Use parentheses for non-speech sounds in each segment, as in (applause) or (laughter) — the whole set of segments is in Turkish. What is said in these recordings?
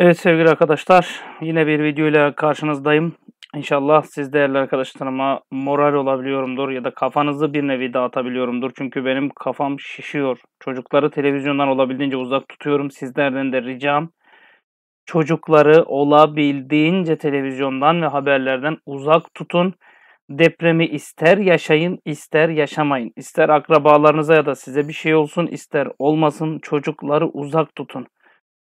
Evet sevgili arkadaşlar yine bir video ile karşınızdayım. İnşallah siz değerli arkadaşlarıma moral olabiliyorumdur ya da kafanızı bir nevi dağıtabiliyorumdur. Çünkü benim kafam şişiyor. Çocukları televizyondan olabildiğince uzak tutuyorum. Sizlerden de ricam çocukları olabildiğince televizyondan ve haberlerden uzak tutun. Depremi ister yaşayın ister yaşamayın. İster akrabalarınıza ya da size bir şey olsun ister olmasın çocukları uzak tutun.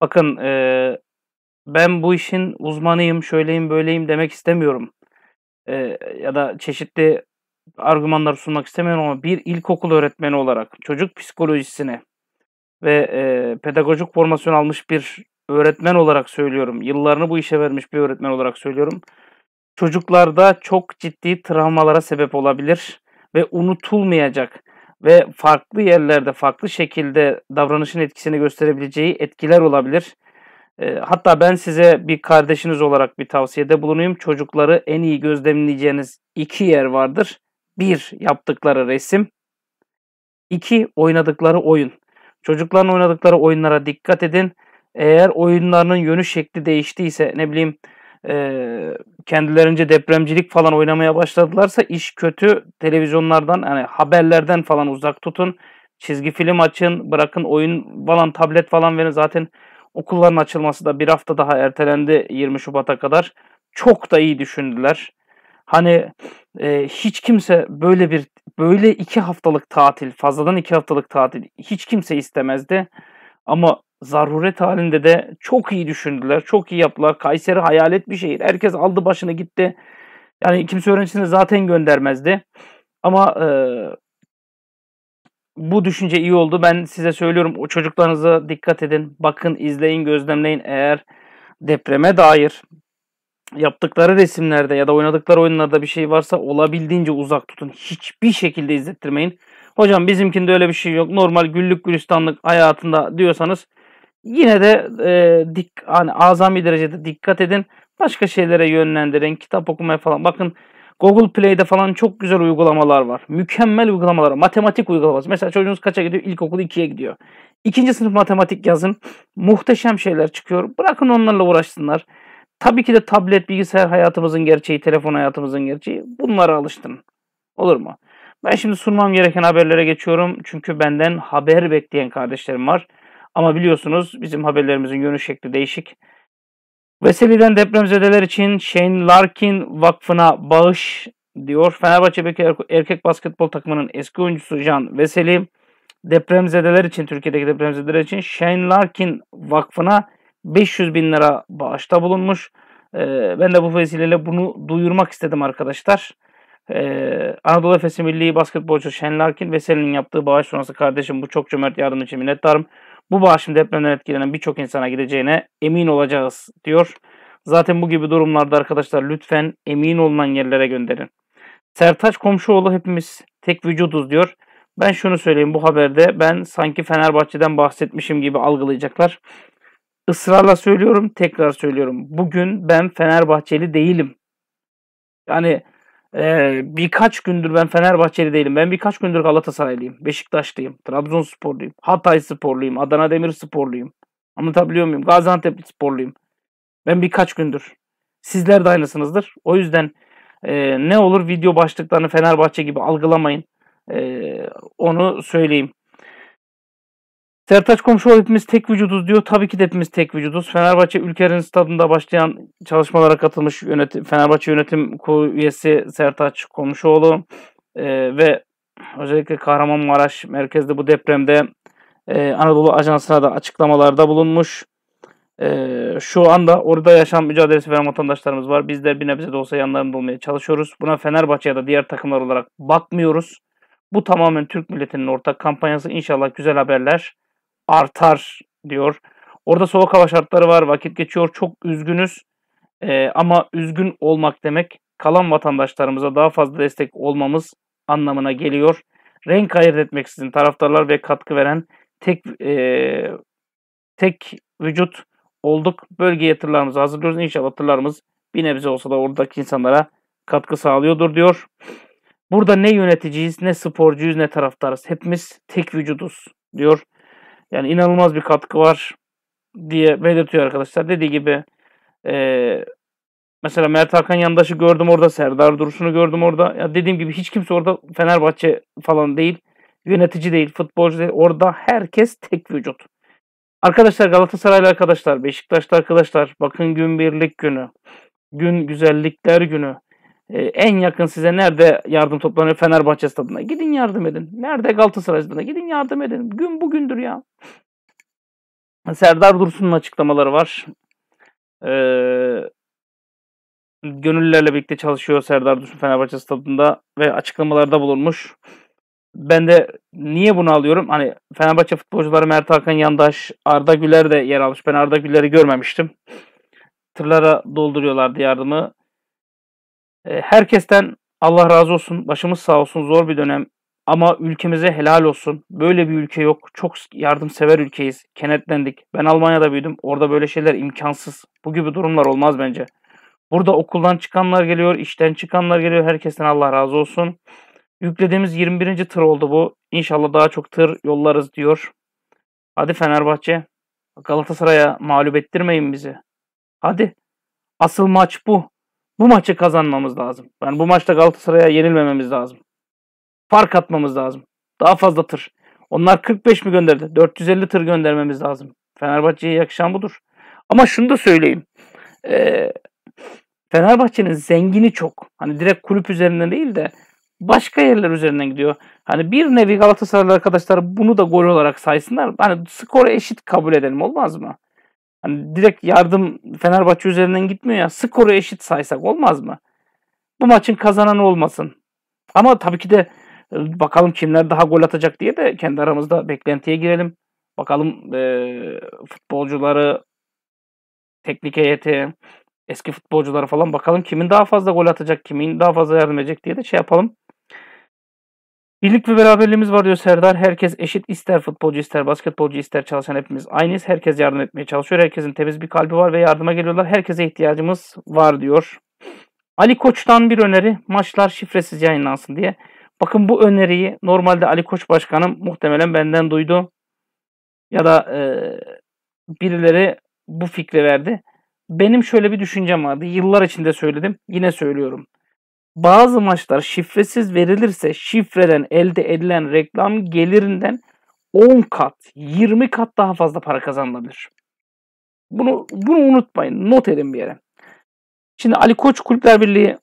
Bakın ben bu işin uzmanıyım, şöyleyim, böyleyim demek istemiyorum. Ee, ya da çeşitli argümanlar sunmak istemiyorum ama bir ilkokul öğretmeni olarak çocuk psikolojisine ve e, pedagojik formasyon almış bir öğretmen olarak söylüyorum. Yıllarını bu işe vermiş bir öğretmen olarak söylüyorum. Çocuklarda çok ciddi travmalara sebep olabilir ve unutulmayacak ve farklı yerlerde farklı şekilde davranışın etkisini gösterebileceği etkiler olabilir. Ee, hatta ben size bir kardeşiniz olarak bir tavsiyede bulunayım. Çocukları en iyi gözlemleyeceğiniz iki yer vardır. Bir, yaptıkları resim. İki, oynadıkları oyun. Çocukların oynadıkları oyunlara dikkat edin. Eğer oyunlarının yönü şekli değiştiyse ne bileyim e, kendilerince depremcilik falan oynamaya başladılarsa iş kötü. Televizyonlardan yani haberlerden falan uzak tutun. Çizgi film açın, bırakın oyun falan tablet falan verin zaten Okulların açılması da bir hafta daha ertelendi 20 Şubat'a kadar. Çok da iyi düşündüler. Hani e, hiç kimse böyle bir böyle iki haftalık tatil, fazladan iki haftalık tatil hiç kimse istemezdi. Ama zaruret halinde de çok iyi düşündüler, çok iyi yaptılar. Kayseri hayalet bir şehir. Herkes aldı başını gitti. Yani kimse öğrencisini zaten göndermezdi. Ama e, bu düşünce iyi oldu. Ben size söylüyorum o çocuklarınıza dikkat edin. Bakın, izleyin, gözlemleyin. Eğer depreme dair yaptıkları resimlerde ya da oynadıkları oyunlarda bir şey varsa olabildiğince uzak tutun. Hiçbir şekilde izlettirmeyin. Hocam bizimkinde öyle bir şey yok. Normal güllük gülistanlık hayatında diyorsanız yine de e, dik hani azami derecede dikkat edin. Başka şeylere yönlendirin. Kitap okumaya falan. Bakın Google Play'de falan çok güzel uygulamalar var. Mükemmel uygulamalar. Matematik uygulaması. Mesela çocuğunuz kaça gidiyor? İlkokul 2'ye gidiyor. İkinci sınıf matematik yazın. Muhteşem şeyler çıkıyor. Bırakın onlarla uğraşsınlar. Tabii ki de tablet, bilgisayar hayatımızın gerçeği, telefon hayatımızın gerçeği. Bunlara alıştın, Olur mu? Ben şimdi sunmam gereken haberlere geçiyorum. Çünkü benden haber bekleyen kardeşlerim var. Ama biliyorsunuz bizim haberlerimizin yönü şekli değişik. Veseli'den depremzedeler için Shane Larkin Vakfı'na bağış diyor. Fenerbahçe Bekir erkek basketbol takımının eski oyuncusu Can Veseli depremzedeler için Türkiye'deki depremzedeler için Shane Larkin Vakfı'na 500 bin lira bağışta bulunmuş. Ee, ben de bu vesileyle bunu duyurmak istedim arkadaşlar. Ee, Anadolu Efes Milli basketbolcu Shane Larkin Veseli'nin yaptığı bağış sonrası kardeşim bu çok cömert yardım için minnettarım. Bu bağışın depremden etkilenen birçok insana gideceğine emin olacağız diyor. Zaten bu gibi durumlarda arkadaşlar lütfen emin olunan yerlere gönderin. Sertaç Komşuoğlu hepimiz tek vücuduz diyor. Ben şunu söyleyeyim bu haberde ben sanki Fenerbahçe'den bahsetmişim gibi algılayacaklar. Israrla söylüyorum, tekrar söylüyorum. Bugün ben Fenerbahçeli değilim. Yani ee, birkaç gündür ben Fenerbahçeli değilim. Ben birkaç gündür Galatasaraylıyım. Beşiktaşlıyım. Trabzonsporluyum. Hatay sporluyum. Adana Demirsporluyum. Anlatabiliyor muyum? Gaziantep sporluyum. Ben birkaç gündür. Sizler de aynısınızdır. O yüzden e, ne olur video başlıklarını Fenerbahçe gibi algılamayın. E, onu söyleyeyim. Sertaç Komşuoğlu hepimiz tek vücuduz diyor. Tabii ki de hepimiz tek vücuduz. Fenerbahçe Ülker'in stadında başlayan çalışmalara katılmış yönetim, Fenerbahçe Yönetim Kurulu üyesi Sertaç Komşuoğlu e, ve özellikle Kahramanmaraş merkezde bu depremde e, Anadolu Ajansı'na da açıklamalarda bulunmuş. E, şu anda orada yaşam mücadelesi veren vatandaşlarımız var. Biz de bir nebze de olsa yanlarında olmaya çalışıyoruz. Buna Fenerbahçe ya da diğer takımlar olarak bakmıyoruz. Bu tamamen Türk milletinin ortak kampanyası. İnşallah güzel haberler artar diyor. Orada soğuk hava şartları var, vakit geçiyor, çok üzgünüz. Ee, ama üzgün olmak demek kalan vatandaşlarımıza daha fazla destek olmamız anlamına geliyor. Renk ayırt etmek etmeksizin taraftarlar ve katkı veren tek e, tek vücut olduk. Bölge tırlarımızı hazırlıyoruz. İnşallah tırlarımız bir nebze olsa da oradaki insanlara katkı sağlıyordur diyor. Burada ne yöneticiyiz, ne sporcuyuz, ne taraftarız. Hepimiz tek vücuduz diyor. Yani inanılmaz bir katkı var diye belirtiyor arkadaşlar. Dediği gibi e, mesela Mert Hakan Yandaş'ı gördüm orada. Serdar Dursun'u gördüm orada. Ya dediğim gibi hiç kimse orada Fenerbahçe falan değil. Yönetici değil, futbolcu değil. Orada herkes tek vücut. Arkadaşlar Galatasaraylı arkadaşlar, Beşiktaşlı arkadaşlar bakın gün birlik günü, gün güzellikler günü, e, en yakın size nerede yardım toplanıyor? Fenerbahçe stadına. Gidin yardım edin. Nerede Galatasaray stadına? Gidin yardım edin. Gün bugündür ya. Serdar Dursun'un açıklamaları var. Ee, gönüllülerle birlikte çalışıyor Serdar Dursun Fenerbahçe stadında ve açıklamalarda bulunmuş. Ben de niye bunu alıyorum? Hani Fenerbahçe futbolcuları Mert Hakan Yandaş, Arda Güler de yer almış. Ben Arda Güler'i görmemiştim. Tırlara dolduruyorlardı yardımı. E, herkesten Allah razı olsun, başımız sağ olsun zor bir dönem ama ülkemize helal olsun. Böyle bir ülke yok. Çok yardımsever ülkeyiz. Kenetlendik. Ben Almanya'da büyüdüm. Orada böyle şeyler imkansız. Bu gibi durumlar olmaz bence. Burada okuldan çıkanlar geliyor, işten çıkanlar geliyor. Herkesten Allah razı olsun. Yüklediğimiz 21. tır oldu bu. İnşallah daha çok tır yollarız diyor. Hadi Fenerbahçe. Galatasaray'a mağlup ettirmeyin bizi. Hadi. Asıl maç bu. Bu maçı kazanmamız lazım. Yani bu maçta Galatasaray'a yenilmememiz lazım. Fark atmamız lazım. Daha fazla tır. Onlar 45 mi gönderdi? 450 tır göndermemiz lazım. Fenerbahçe'ye yakışan budur. Ama şunu da söyleyeyim. Ee, Fenerbahçe'nin zengini çok. Hani direkt kulüp üzerinden değil de başka yerler üzerinden gidiyor. Hani bir nevi Galatasaraylı arkadaşlar bunu da gol olarak saysınlar. Hani skoru eşit kabul edelim olmaz mı? Hani direkt yardım Fenerbahçe üzerinden gitmiyor ya. Skoru eşit saysak olmaz mı? Bu maçın kazananı olmasın. Ama tabii ki de e, bakalım kimler daha gol atacak diye de kendi aramızda beklentiye girelim. Bakalım e, futbolcuları, teknik heyeti, eski futbolcuları falan bakalım kimin daha fazla gol atacak, kimin daha fazla yardım edecek diye de şey yapalım. Birlik ve beraberliğimiz var diyor Serdar. Herkes eşit ister futbolcu ister basketbolcu ister çalışan hepimiz aynıyız. Herkes yardım etmeye çalışıyor. Herkesin temiz bir kalbi var ve yardıma geliyorlar. Herkese ihtiyacımız var diyor. Ali Koç'tan bir öneri maçlar şifresiz yayınlansın diye. Bakın bu öneriyi normalde Ali Koç Başkanım muhtemelen benden duydu. Ya da e, birileri bu fikri verdi. Benim şöyle bir düşüncem vardı. Yıllar içinde söyledim. Yine söylüyorum bazı maçlar şifresiz verilirse şifreden elde edilen reklam gelirinden 10 kat, 20 kat daha fazla para kazanılabilir. Bunu, bunu unutmayın. Not edin bir yere. Şimdi Ali Koç Kulüpler Birliği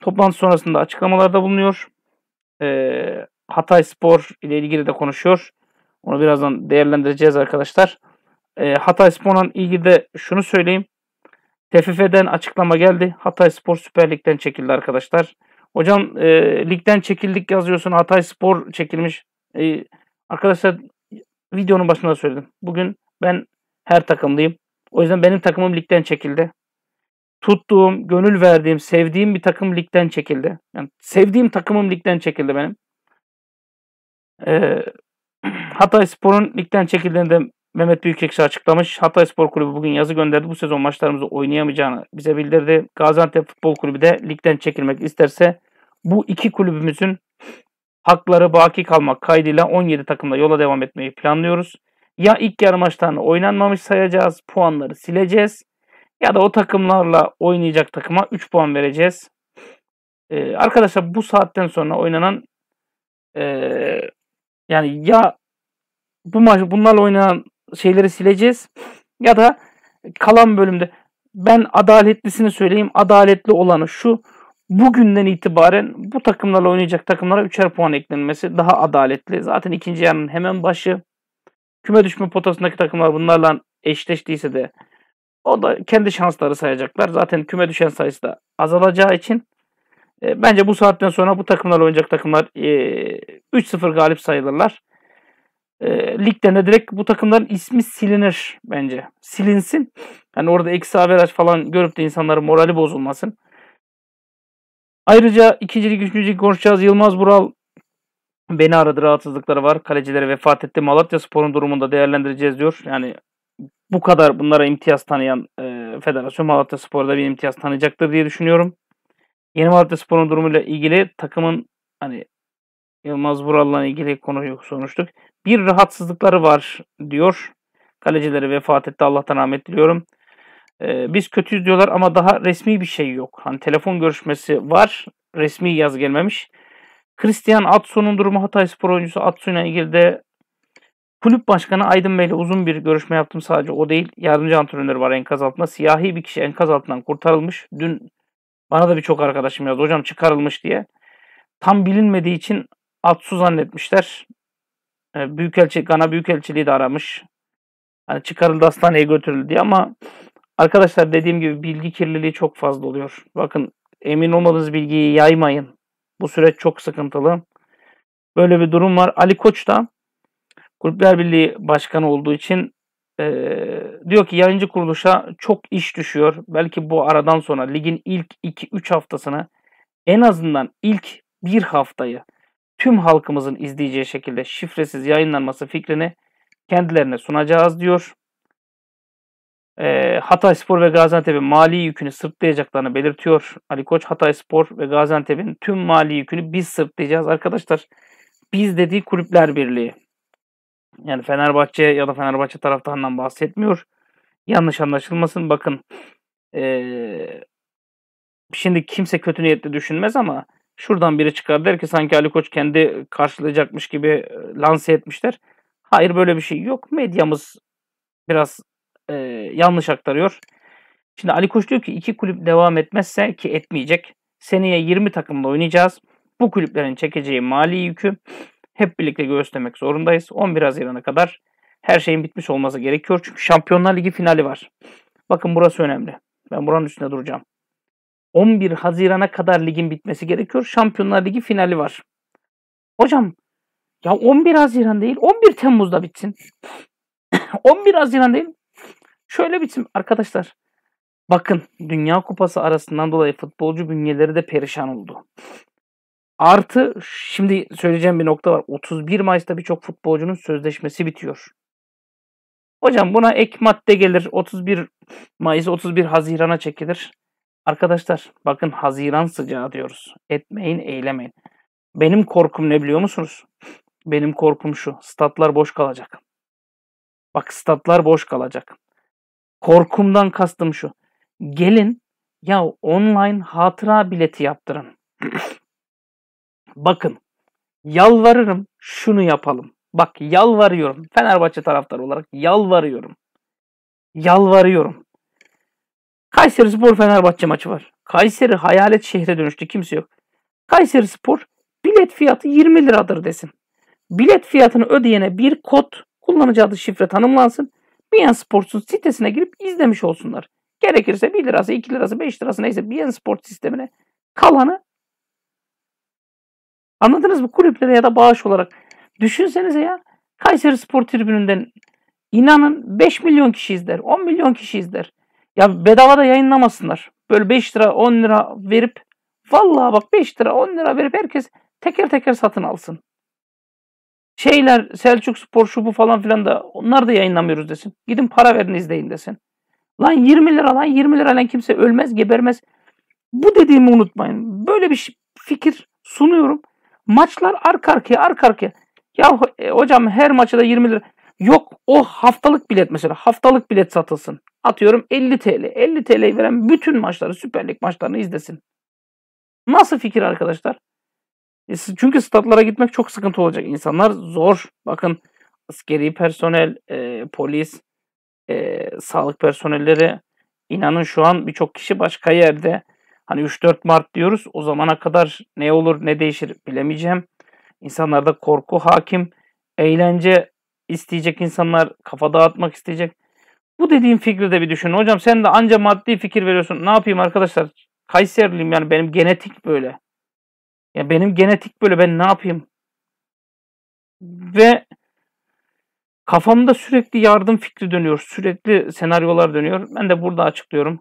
toplantı sonrasında açıklamalarda bulunuyor. E, Hatay Spor ile ilgili de konuşuyor. Onu birazdan değerlendireceğiz arkadaşlar. E, Hatay Spor'la ilgili de şunu söyleyeyim. TFF'den açıklama geldi. Hatay Spor Süper Lig'den çekildi arkadaşlar. Hocam e, ligden çekildik yazıyorsun. Hatay Spor çekilmiş. E, arkadaşlar videonun başında söyledim. Bugün ben her takımlıyım. O yüzden benim takımım ligden çekildi. Tuttuğum, gönül verdiğim, sevdiğim bir takım ligden çekildi. Yani sevdiğim takımım ligden çekildi benim. E, (clears throat) Hatay Spor'un ligden çekildiğini de Mehmet Büyükekşi açıklamış. Hatay Spor Kulübü bugün yazı gönderdi. Bu sezon maçlarımızı oynayamayacağını bize bildirdi. Gaziantep Futbol Kulübü de ligden çekilmek isterse bu iki kulübümüzün hakları baki kalmak kaydıyla 17 takımla yola devam etmeyi planlıyoruz. Ya ilk yarı maçlarını oynanmamış sayacağız, puanları sileceğiz ya da o takımlarla oynayacak takıma 3 puan vereceğiz. Ee, arkadaşlar bu saatten sonra oynanan e, yani ya bu maç bunlarla oynanan şeyleri sileceğiz. Ya da kalan bölümde ben adaletlisini söyleyeyim. Adaletli olanı şu. Bugünden itibaren bu takımlarla oynayacak takımlara üçer puan eklenmesi daha adaletli. Zaten ikinci yarının hemen başı. Küme düşme potasındaki takımlar bunlarla eşleştiyse de o da kendi şansları sayacaklar. Zaten küme düşen sayısı da azalacağı için e, bence bu saatten sonra bu takımlarla oynayacak takımlar e, 3-0 galip sayılırlar e, ee, ligden direkt bu takımların ismi silinir bence. Silinsin. Yani orada eksi averaj falan görüp de insanların morali bozulmasın. Ayrıca ikincilik, üçüncülük konuşacağız. Yılmaz Bural beni aradı rahatsızlıkları var. Kalecileri vefat etti. Malatya Spor'un durumunda değerlendireceğiz diyor. Yani bu kadar bunlara imtiyaz tanıyan e, Federasyon Malatya Spor'da bir imtiyaz tanıyacaktır diye düşünüyorum. Yeni Malatya Spor'un durumuyla ilgili takımın hani Yılmaz Bural'la ilgili konuyu konuştuk. Bir rahatsızlıkları var diyor. Kalecileri vefat etti. Allah'tan rahmet diliyorum. Ee, biz kötüyüz diyorlar ama daha resmi bir şey yok. Hani telefon görüşmesi var. Resmi yaz gelmemiş. Christian Atsu'nun durumu Hatay Spor oyuncusu Atso'yla ilgili de kulüp başkanı Aydın Bey ile uzun bir görüşme yaptım. Sadece o değil. Yardımcı antrenörleri var enkaz altında. Siyahi bir kişi enkaz altından kurtarılmış. Dün bana da birçok arkadaşım yazdı. Hocam çıkarılmış diye. Tam bilinmediği için Atsu zannetmişler. Ee, Büyükelçi, Gana Büyükelçiliği de aramış. Hani çıkarıldı hastaneye götürüldü diye ama arkadaşlar dediğim gibi bilgi kirliliği çok fazla oluyor. Bakın emin olmadığınız bilgiyi yaymayın. Bu süreç çok sıkıntılı. Böyle bir durum var. Ali Koç da Kulüpler Birliği Başkanı olduğu için e, diyor ki yayıncı kuruluşa çok iş düşüyor. Belki bu aradan sonra ligin ilk 2-3 haftasını en azından ilk bir haftayı tüm halkımızın izleyeceği şekilde şifresiz yayınlanması fikrini kendilerine sunacağız diyor. E, Hatay Spor ve Gaziantep'in mali yükünü sırtlayacaklarını belirtiyor. Ali Koç Hatay Spor ve Gaziantep'in tüm mali yükünü biz sırtlayacağız arkadaşlar. Biz dediği kulüpler birliği. Yani Fenerbahçe ya da Fenerbahçe taraftarından bahsetmiyor. Yanlış anlaşılmasın. Bakın ee, şimdi kimse kötü niyetli düşünmez ama şuradan biri çıkar der ki sanki Ali Koç kendi karşılayacakmış gibi e, lanse etmişler. Hayır böyle bir şey yok. Medyamız biraz e, yanlış aktarıyor. Şimdi Ali Koç diyor ki iki kulüp devam etmezse ki etmeyecek. Seneye 20 takımla oynayacağız. Bu kulüplerin çekeceği mali yükü hep birlikte göğüslemek zorundayız. 11 Haziran'a kadar her şeyin bitmiş olması gerekiyor. Çünkü Şampiyonlar Ligi finali var. Bakın burası önemli. Ben buranın üstünde duracağım. 11 Haziran'a kadar ligin bitmesi gerekiyor. Şampiyonlar Ligi finali var. Hocam ya 11 Haziran değil 11 Temmuz'da bitsin. 11 (coughs) Haziran değil şöyle bitsin arkadaşlar. Bakın Dünya Kupası arasından dolayı futbolcu bünyeleri de perişan oldu. Artı şimdi söyleyeceğim bir nokta var. 31 Mayıs'ta birçok futbolcunun sözleşmesi bitiyor. Hocam buna ek madde gelir. 31 Mayıs 31 Haziran'a çekilir. Arkadaşlar bakın Haziran sıcağı diyoruz. Etmeyin eylemeyin. Benim korkum ne biliyor musunuz? Benim korkum şu. Statlar boş kalacak. Bak statlar boş kalacak. Korkumdan kastım şu. Gelin ya online hatıra bileti yaptırın. (clears throat) Bakın yalvarırım şunu yapalım. Bak yalvarıyorum. Fenerbahçe taraftarı olarak yalvarıyorum. Yalvarıyorum. Kayseri Spor Fenerbahçe maçı var. Kayseri hayalet şehre dönüştü. Kimse yok. Kayseri Spor bilet fiyatı 20 liradır desin. Bilet fiyatını ödeyene bir kod kullanıcı adı şifre tanımlansın. BN Sports'un sitesine girip izlemiş olsunlar. Gerekirse 1 lirası, 2 lirası, 5 lirası neyse BN Sports sistemine kalanı anladınız mı? Kulüplere ya da bağış olarak. Düşünsenize ya Kayseri Spor tribününden inanın 5 milyon kişi izler, 10 milyon kişi izler. Ya bedava da yayınlamasınlar. Böyle 5 lira 10 lira verip vallahi bak 5 lira 10 lira verip herkes teker teker satın alsın. Şeyler Selçuk Spor şu bu falan filan da onlar da yayınlamıyoruz desin. Gidin para verin izleyin desin. Lan 20 lira lan 20 lira lan kimse ölmez gebermez. Bu dediğimi unutmayın. Böyle bir fikir sunuyorum. Maçlar arka arkaya arka arkaya. Ya e, hocam her maçta da 20 lira. Yok o haftalık bilet mesela haftalık bilet satılsın. Atıyorum 50 TL. 50 TL veren bütün maçları Süper Lig maçlarını izlesin. Nasıl fikir arkadaşlar? E, çünkü statlara gitmek çok sıkıntı olacak. İnsanlar zor. Bakın askeri personel, e, polis, e, sağlık personelleri inanın şu an birçok kişi başka yerde. Hani 3-4 Mart diyoruz. O zamana kadar ne olur ne değişir bilemeyeceğim. İnsanlarda korku hakim. Eğlence isteyecek insanlar, kafa dağıtmak isteyecek. Bu dediğim fikri de bir düşünün. Hocam sen de anca maddi fikir veriyorsun. Ne yapayım arkadaşlar? Kayserliyim yani benim genetik böyle. Ya benim genetik böyle ben ne yapayım? Ve kafamda sürekli yardım fikri dönüyor. Sürekli senaryolar dönüyor. Ben de burada açıklıyorum.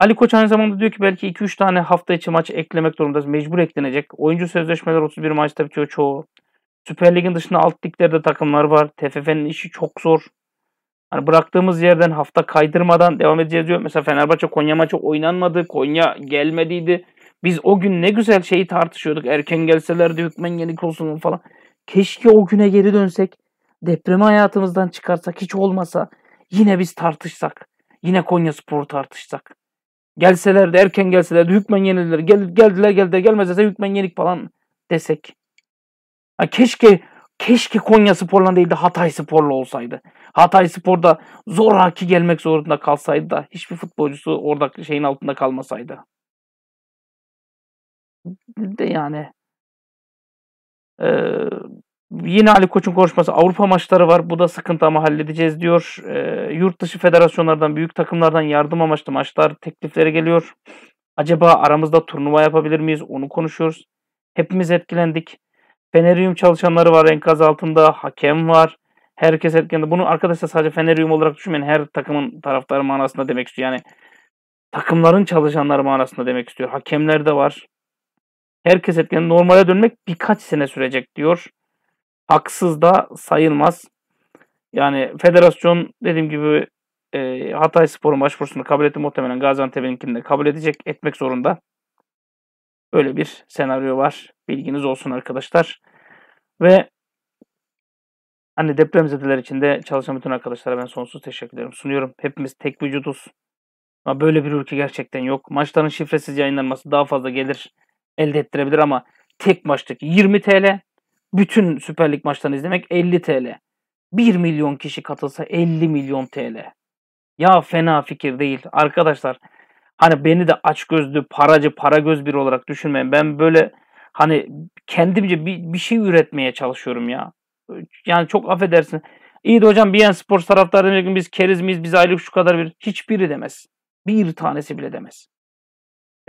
Ali Koç aynı zamanda diyor ki belki 2-3 tane hafta içi maç eklemek durumundayız. Mecbur eklenecek. Oyuncu sözleşmeler 31 maçta o çoğu. Süper Lig'in dışında alt liglerde takımlar var. TFF'nin işi çok zor. Yani bıraktığımız yerden hafta kaydırmadan devam edeceğiz diyor. Mesela Fenerbahçe Konya maçı oynanmadı. Konya gelmediydi. Biz o gün ne güzel şeyi tartışıyorduk. Erken gelselerdi hükmen yenik olsun falan. Keşke o güne geri dönsek. Depremi hayatımızdan çıkarsak hiç olmasa. Yine biz tartışsak. Yine Konya Spor'u tartışsak. Gelselerdi erken gelselerdi hükmen yenildiler. Gel, geldiler geldiler gelmezlerse hükmen yenik falan desek. Ya keşke keşke Konya Spor'la değil de Hatay Spor'la olsaydı. Hatay Spor'da zor haki gelmek zorunda kalsaydı da hiçbir futbolcusu orada şeyin altında kalmasaydı. De yani ee, yine Ali Koç'un konuşması Avrupa maçları var. Bu da sıkıntı ama halledeceğiz diyor. Ee, yurt dışı federasyonlardan, büyük takımlardan yardım amaçlı maçlar teklifleri geliyor. Acaba aramızda turnuva yapabilir miyiz? Onu konuşuyoruz. Hepimiz etkilendik. Fenerium çalışanları var enkaz altında. Hakem var. Herkes etkende. Bunu arkadaşlar sadece Fenerium olarak düşünmeyin. Her takımın taraftarı manasında demek istiyor. Yani takımların çalışanları manasında demek istiyor. Hakemler de var. Herkes etkende. Normale dönmek birkaç sene sürecek diyor. Haksız da sayılmaz. Yani federasyon dediğim gibi e, Hatay Spor'un başvurusunu kabul etti. Muhtemelen Gaziantep'inkini de kabul edecek, etmek zorunda. Öyle bir senaryo var. Bilginiz olsun arkadaşlar. Ve hani depremzedeler için de çalışan bütün arkadaşlara ben sonsuz teşekkürlerimi sunuyorum. Hepimiz tek vücuduz. Ama böyle bir ülke gerçekten yok. Maçların şifresiz yayınlanması daha fazla gelir elde ettirebilir ama tek maçtaki 20 TL bütün Süper Lig maçlarını izlemek 50 TL. 1 milyon kişi katılsa 50 milyon TL. Ya fena fikir değil. Arkadaşlar hani beni de aç gözlü paracı, para göz biri olarak düşünmeyin. Ben böyle Hani kendimce bir, bir şey üretmeye çalışıyorum ya. Yani çok affedersin. İyi de hocam bir yan spor taraftarı demek biz keriz miyiz, biz aylık şu kadar bir. Hiçbiri demez. Bir tanesi bile demez.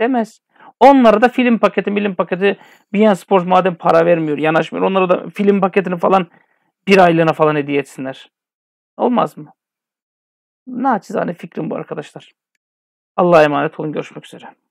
Demez. Onlara da film paketi, film paketi bir yan spor madem para vermiyor, yanaşmıyor. Onlara da film paketini falan bir aylığına falan hediye etsinler. Olmaz mı? Naçizane fikrim bu arkadaşlar. Allah'a emanet olun. Görüşmek üzere.